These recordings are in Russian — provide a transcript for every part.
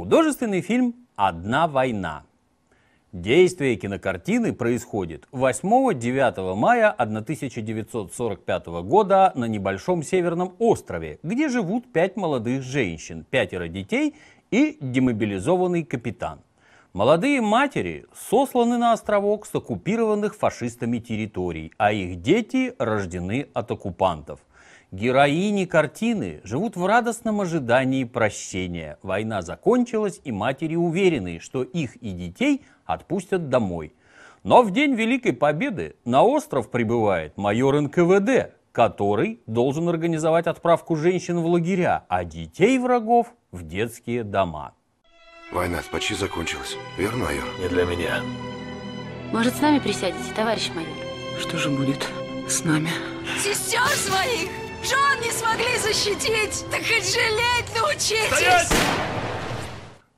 Художественный фильм «Одна война». Действие кинокартины происходит 8-9 мая 1945 года на небольшом северном острове, где живут пять молодых женщин, пятеро детей и демобилизованный капитан. Молодые матери сосланы на островок с оккупированных фашистами территорий, а их дети рождены от оккупантов. Героини картины живут в радостном ожидании прощения. Война закончилась, и матери уверены, что их и детей отпустят домой. Но в день Великой Победы на остров прибывает майор НКВД, который должен организовать отправку женщин в лагеря, а детей врагов в детские дома. Война почти закончилась. Верно, майор? Не для меня. Может, с нами присядете, товарищ майор? Что же будет с нами? Сестер своих! Жен не смогли защитить! Так хоть жалеть научитесь! Стоять!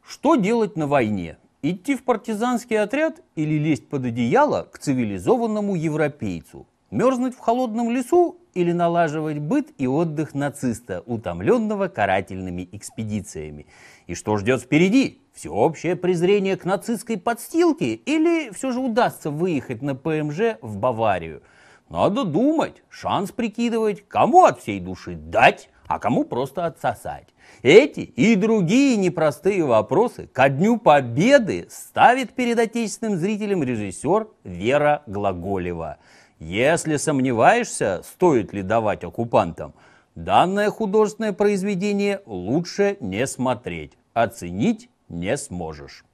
Что делать на войне? Идти в партизанский отряд или лезть под одеяло к цивилизованному европейцу? Мерзнуть в холодном лесу или налаживать быт и отдых нациста, утомленного карательными экспедициями? И что ждет впереди? Всеобщее презрение к нацистской подстилке или все же удастся выехать на ПМЖ в Баварию? Надо думать, шанс прикидывать, кому от всей души дать, а кому просто отсосать. Эти и другие непростые вопросы ко Дню Победы ставит перед отечественным зрителем режиссер Вера Глаголева. Если сомневаешься, стоит ли давать оккупантам, данное художественное произведение лучше не смотреть, оценить не сможешь.